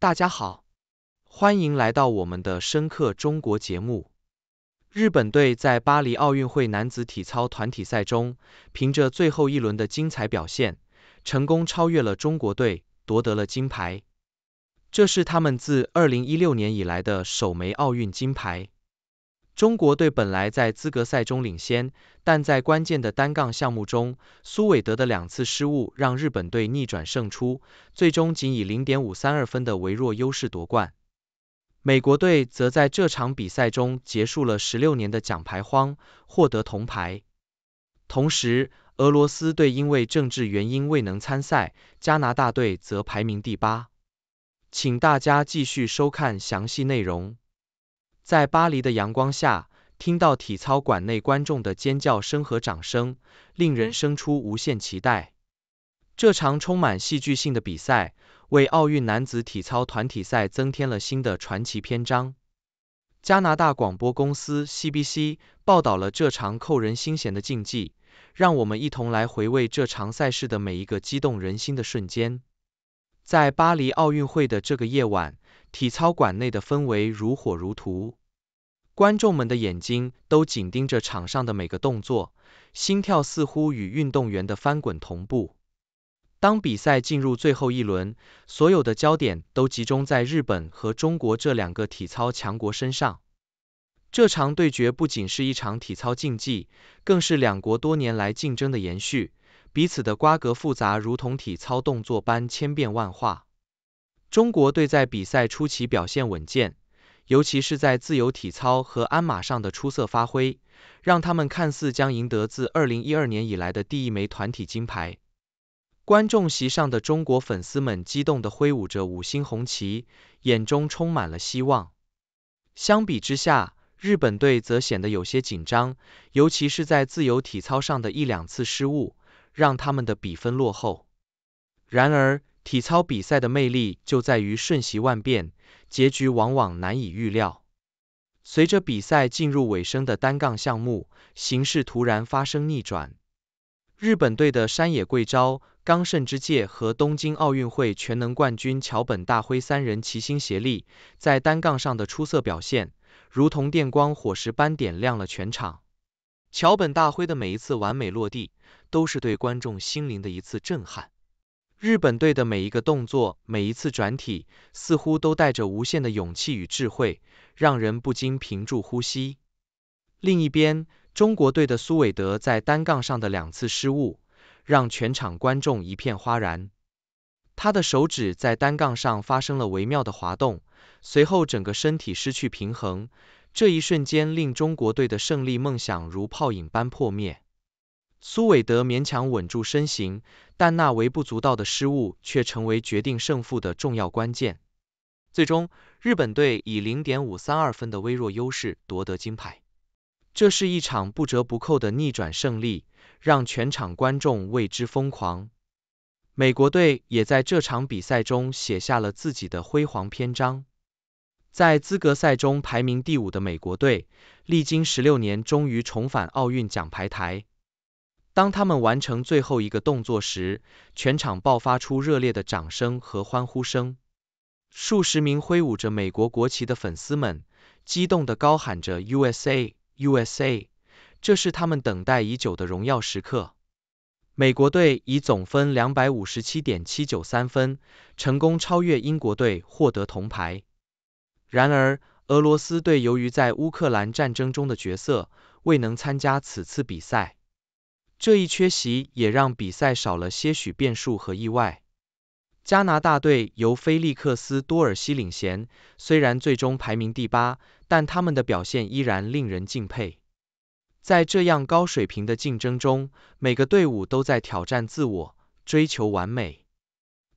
大家好，欢迎来到我们的《深刻中国》节目。日本队在巴黎奥运会男子体操团体赛中，凭着最后一轮的精彩表现，成功超越了中国队，夺得了金牌。这是他们自2016年以来的首枚奥运金牌。中国队本来在资格赛中领先，但在关键的单杠项目中，苏伟德的两次失误让日本队逆转胜出，最终仅以零点五三二分的微弱优势夺冠。美国队则在这场比赛中结束了十六年的奖牌荒，获得铜牌。同时，俄罗斯队因为政治原因未能参赛，加拿大队则排名第八。请大家继续收看详细内容。在巴黎的阳光下，听到体操馆内观众的尖叫声和掌声，令人生出无限期待。这场充满戏剧性的比赛为奥运男子体操团体赛增添了新的传奇篇章。加拿大广播公司 CBC 报道了这场扣人心弦的竞技，让我们一同来回味这场赛事的每一个激动人心的瞬间。在巴黎奥运会的这个夜晚，体操馆内的氛围如火如荼。观众们的眼睛都紧盯着场上的每个动作，心跳似乎与运动员的翻滚同步。当比赛进入最后一轮，所有的焦点都集中在日本和中国这两个体操强国身上。这场对决不仅是一场体操竞技，更是两国多年来竞争的延续，彼此的瓜葛复杂，如同体操动作般千变万化。中国队在比赛初期表现稳健。尤其是在自由体操和鞍马上的出色发挥，让他们看似将赢得自2012年以来的第一枚团体金牌。观众席上的中国粉丝们激动地挥舞着五星红旗，眼中充满了希望。相比之下，日本队则显得有些紧张，尤其是在自由体操上的一两次失误，让他们的比分落后。然而，体操比赛的魅力就在于瞬息万变。结局往往难以预料。随着比赛进入尾声的单杠项目，形势突然发生逆转。日本队的山野贵昭、冈慎之介和东京奥运会全能冠军桥本大辉三人齐心协力，在单杠上的出色表现，如同电光火石般点亮了全场。桥本大辉的每一次完美落地，都是对观众心灵的一次震撼。日本队的每一个动作，每一次转体，似乎都带着无限的勇气与智慧，让人不禁屏住呼吸。另一边，中国队的苏伟德在单杠上的两次失误，让全场观众一片哗然。他的手指在单杠上发生了微妙的滑动，随后整个身体失去平衡，这一瞬间令中国队的胜利梦想如泡影般破灭。苏伟德勉强稳住身形，但那微不足道的失误却成为决定胜负的重要关键。最终，日本队以零点五三二分的微弱优势夺得金牌，这是一场不折不扣的逆转胜利，让全场观众为之疯狂。美国队也在这场比赛中写下了自己的辉煌篇章。在资格赛中排名第五的美国队，历经十六年终于重返奥运奖牌台。当他们完成最后一个动作时，全场爆发出热烈的掌声和欢呼声。数十名挥舞着美国国旗的粉丝们激动地高喊着 “USA USA”。这是他们等待已久的荣耀时刻。美国队以总分两百五十七点七九三分成功超越英国队，获得铜牌。然而，俄罗斯队由于在乌克兰战争中的角色，未能参加此次比赛。这一缺席也让比赛少了些许变数和意外。加拿大队由菲利克斯·多尔西领衔，虽然最终排名第八，但他们的表现依然令人敬佩。在这样高水平的竞争中，每个队伍都在挑战自我，追求完美。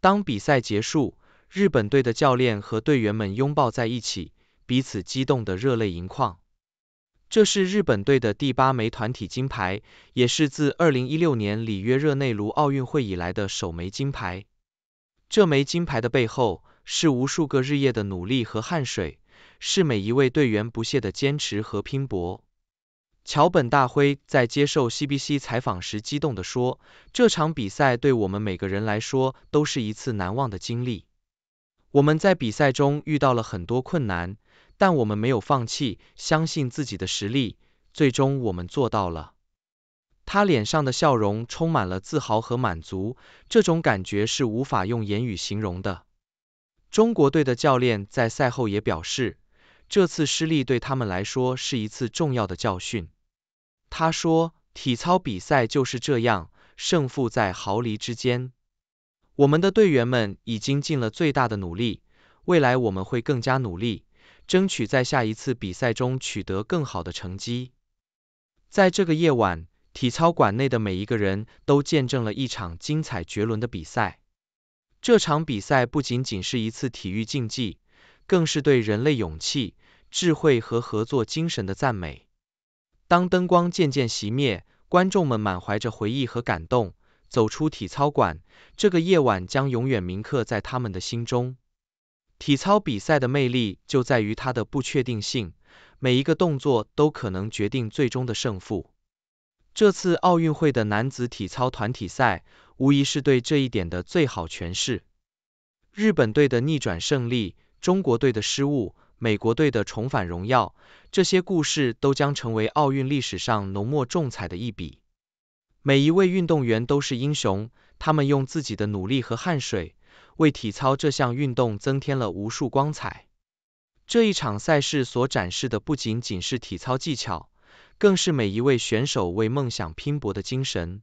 当比赛结束，日本队的教练和队员们拥抱在一起，彼此激动的热泪盈眶。这是日本队的第八枚团体金牌，也是自二零一六年里约热内卢奥运会以来的首枚金牌。这枚金牌的背后是无数个日夜的努力和汗水，是每一位队员不懈的坚持和拼搏。桥本大辉在接受 CBC 采访时激动地说：“这场比赛对我们每个人来说都是一次难忘的经历。我们在比赛中遇到了很多困难。”但我们没有放弃，相信自己的实力，最终我们做到了。他脸上的笑容充满了自豪和满足，这种感觉是无法用言语形容的。中国队的教练在赛后也表示，这次失利对他们来说是一次重要的教训。他说：“体操比赛就是这样，胜负在毫厘之间。我们的队员们已经尽了最大的努力，未来我们会更加努力。”争取在下一次比赛中取得更好的成绩。在这个夜晚，体操馆内的每一个人都见证了一场精彩绝伦的比赛。这场比赛不仅仅是一次体育竞技，更是对人类勇气、智慧和合作精神的赞美。当灯光渐渐熄灭，观众们满怀着回忆和感动走出体操馆，这个夜晚将永远铭刻在他们的心中。体操比赛的魅力就在于它的不确定性，每一个动作都可能决定最终的胜负。这次奥运会的男子体操团体赛，无疑是对这一点的最好诠释。日本队的逆转胜利，中国队的失误，美国队的重返荣耀，这些故事都将成为奥运历史上浓墨重彩的一笔。每一位运动员都是英雄，他们用自己的努力和汗水。为体操这项运动增添了无数光彩。这一场赛事所展示的不仅仅是体操技巧，更是每一位选手为梦想拼搏的精神。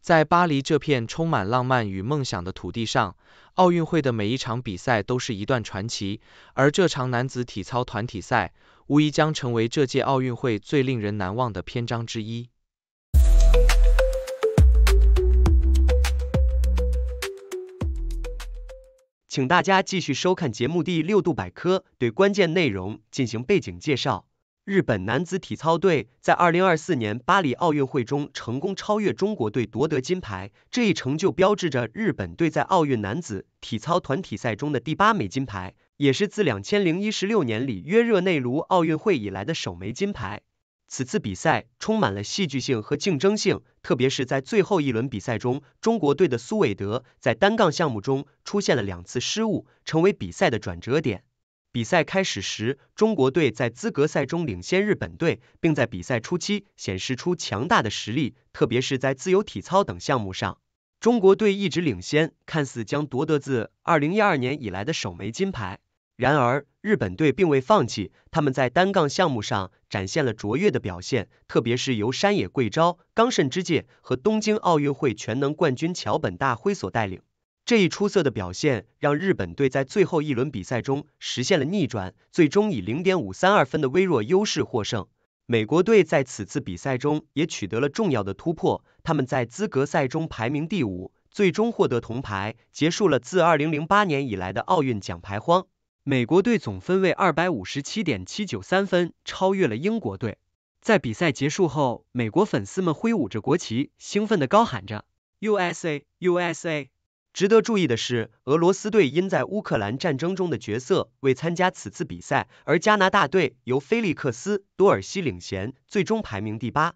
在巴黎这片充满浪漫与梦想的土地上，奥运会的每一场比赛都是一段传奇，而这场男子体操团体赛无疑将成为这届奥运会最令人难忘的篇章之一。请大家继续收看节目第六度百科，对关键内容进行背景介绍。日本男子体操队在二零二四年巴黎奥运会中成功超越中国队夺得金牌，这一成就标志着日本队在奥运男子体操团体赛中的第八枚金牌，也是自两千零一十六年里约热内卢奥运会以来的首枚金牌。此次比赛充满了戏剧性和竞争性，特别是在最后一轮比赛中，中国队的苏伟德在单杠项目中出现了两次失误，成为比赛的转折点。比赛开始时，中国队在资格赛中领先日本队，并在比赛初期显示出强大的实力，特别是在自由体操等项目上，中国队一直领先，看似将夺得自二零一二年以来的首枚金牌。然而，日本队并未放弃，他们在单杠项目上展现了卓越的表现，特别是由山野贵昭、冈慎之介和东京奥运会全能冠军桥本大辉所带领。这一出色的表现让日本队在最后一轮比赛中实现了逆转，最终以零点五三二分的微弱优势获胜。美国队在此次比赛中也取得了重要的突破，他们在资格赛中排名第五，最终获得铜牌，结束了自2008年以来的奥运奖牌荒。美国队总分为二百五十七点七九三分，超越了英国队。在比赛结束后，美国粉丝们挥舞着国旗，兴奋地高喊着 “USA USA”。值得注意的是，俄罗斯队因在乌克兰战争中的角色未参加此次比赛，而加拿大队由菲利克斯·多尔西领衔，最终排名第八。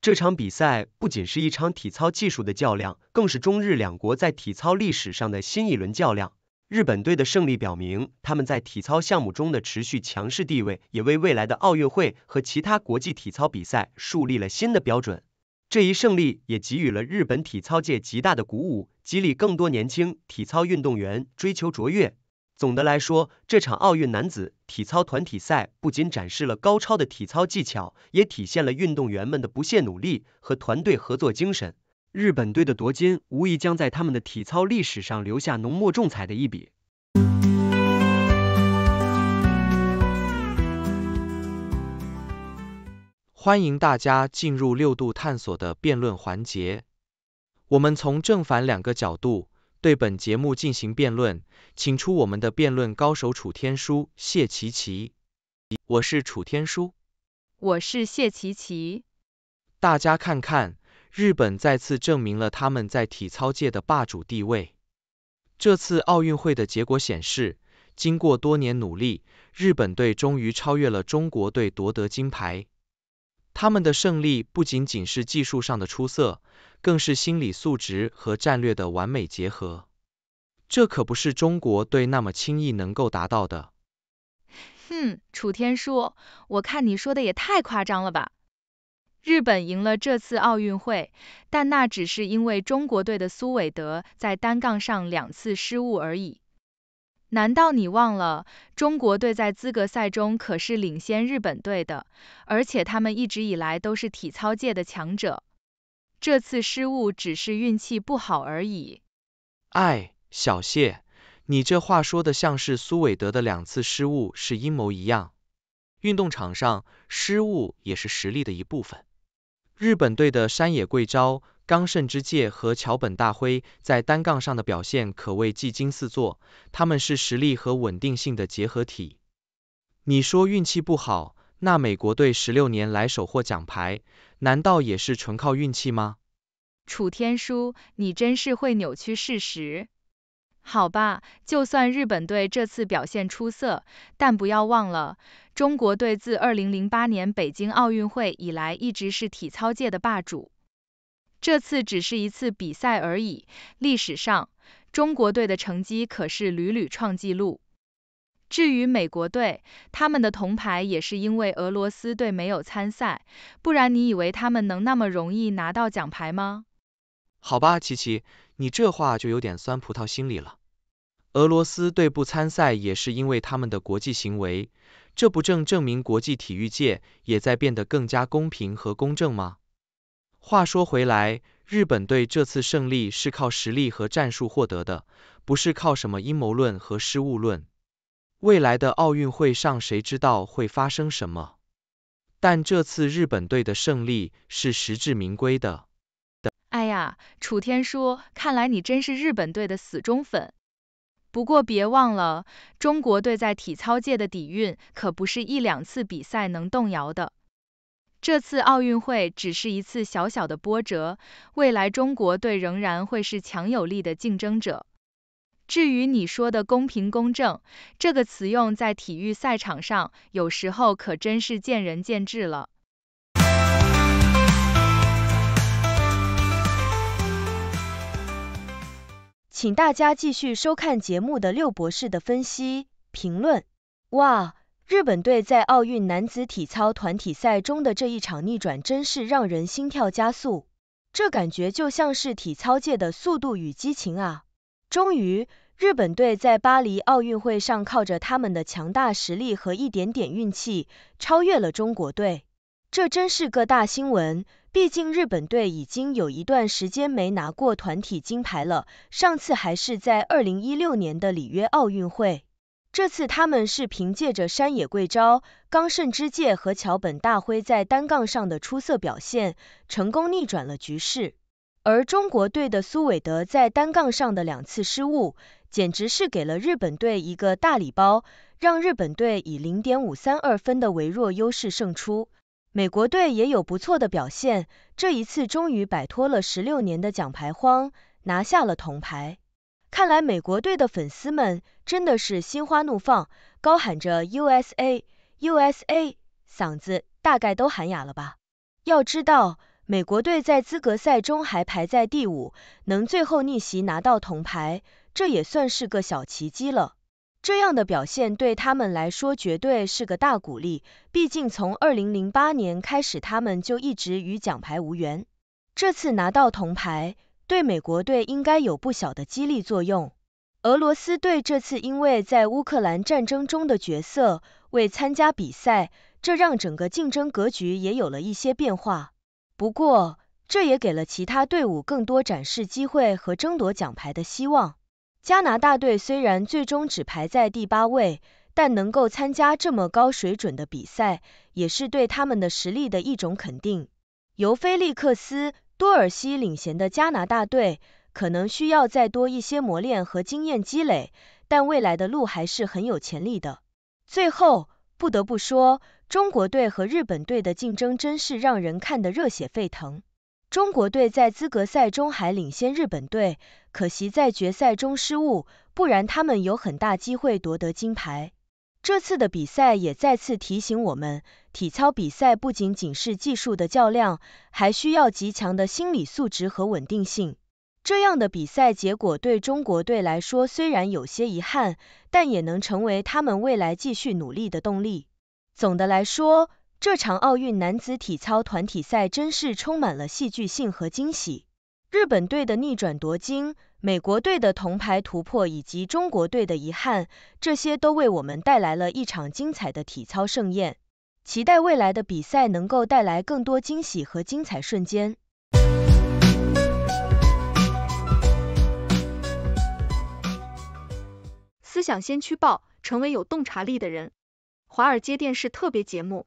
这场比赛不仅是一场体操技术的较量，更是中日两国在体操历史上的新一轮较量。日本队的胜利表明，他们在体操项目中的持续强势地位，也为未来的奥运会和其他国际体操比赛树立了新的标准。这一胜利也给予了日本体操界极大的鼓舞，激励更多年轻体操运动员追求卓越。总的来说，这场奥运男子体操团体赛不仅展示了高超的体操技巧，也体现了运动员们的不懈努力和团队合作精神。日本队的夺金无疑将在他们的体操历史上留下浓墨重彩的一笔。欢迎大家进入六度探索的辩论环节，我们从正反两个角度对本节目进行辩论，请出我们的辩论高手楚天舒、谢琪琪。我是楚天舒，我是谢琪琪。大家看看。日本再次证明了他们在体操界的霸主地位。这次奥运会的结果显示，经过多年努力，日本队终于超越了中国队夺得金牌。他们的胜利不仅仅是技术上的出色，更是心理素质和战略的完美结合。这可不是中国队那么轻易能够达到的。哼，楚天舒，我看你说的也太夸张了吧。日本赢了这次奥运会，但那只是因为中国队的苏伟德在单杠上两次失误而已。难道你忘了，中国队在资格赛中可是领先日本队的，而且他们一直以来都是体操界的强者。这次失误只是运气不好而已。哎，小谢，你这话说的像是苏伟德的两次失误是阴谋一样。运动场上，失误也是实力的一部分。日本队的山野贵昭、冈慎之介和桥本大辉在单杠上的表现可谓技惊四座，他们是实力和稳定性的结合体。你说运气不好，那美国队十六年来首获奖牌，难道也是纯靠运气吗？楚天舒，你真是会扭曲事实。好吧，就算日本队这次表现出色，但不要忘了，中国队自2008年北京奥运会以来一直是体操界的霸主。这次只是一次比赛而已，历史上中国队的成绩可是屡屡创纪录。至于美国队，他们的铜牌也是因为俄罗斯队没有参赛，不然你以为他们能那么容易拿到奖牌吗？好吧，琪琪。你这话就有点酸葡萄心理了。俄罗斯队不参赛也是因为他们的国际行为，这不正证明国际体育界也在变得更加公平和公正吗？话说回来，日本队这次胜利是靠实力和战术获得的，不是靠什么阴谋论和失误论。未来的奥运会上，谁知道会发生什么？但这次日本队的胜利是实至名归的。楚天说：“看来你真是日本队的死忠粉。不过别忘了，中国队在体操界的底蕴可不是一两次比赛能动摇的。这次奥运会只是一次小小的波折，未来中国队仍然会是强有力的竞争者。至于你说的公平公正，这个词用在体育赛场上，有时候可真是见仁见智了。”请大家继续收看节目的六博士的分析评论。哇，日本队在奥运男子体操团体赛中的这一场逆转真是让人心跳加速，这感觉就像是体操界的《速度与激情》啊！终于，日本队在巴黎奥运会上靠着他们的强大实力和一点点运气，超越了中国队，这真是个大新闻。毕竟日本队已经有一段时间没拿过团体金牌了，上次还是在2016年的里约奥运会。这次他们是凭借着山野贵昭、冈胜之介和桥本大辉在单杠上的出色表现，成功逆转了局势。而中国队的苏伟德在单杠上的两次失误，简直是给了日本队一个大礼包，让日本队以0.532分的微弱优势胜出。美国队也有不错的表现，这一次终于摆脱了十六年的奖牌荒，拿下了铜牌。看来美国队的粉丝们真的是心花怒放，高喊着 USA USA，嗓子大概都喊哑了吧。要知道，美国队在资格赛中还排在第五，能最后逆袭拿到铜牌，这也算是个小奇迹了。这样的表现对他们来说绝对是个大鼓励，毕竟从2008年开始，他们就一直与奖牌无缘。这次拿到铜牌，对美国队应该有不小的激励作用。俄罗斯队这次因为在乌克兰战争中的角色未参加比赛，这让整个竞争格局也有了一些变化。不过，这也给了其他队伍更多展示机会和争夺奖牌的希望。加拿大队虽然最终只排在第八位，但能够参加这么高水准的比赛，也是对他们的实力的一种肯定。由菲利克斯·多尔西领衔的加拿大队，可能需要再多一些磨练和经验积累，但未来的路还是很有潜力的。最后，不得不说，中国队和日本队的竞争真是让人看得热血沸腾。中国队在资格赛中还领先日本队，可惜在决赛中失误，不然他们有很大机会夺得金牌。这次的比赛也再次提醒我们，体操比赛不仅仅是技术的较量，还需要极强的心理素质和稳定性。这样的比赛结果对中国队来说虽然有些遗憾，但也能成为他们未来继续努力的动力。总的来说，这场奥运男子体操团体赛真是充满了戏剧性和惊喜。日本队的逆转夺金，美国队的铜牌突破，以及中国队的遗憾，这些都为我们带来了一场精彩的体操盛宴。期待未来的比赛能够带来更多惊喜和精彩瞬间。思想先驱报，成为有洞察力的人。华尔街电视特别节目。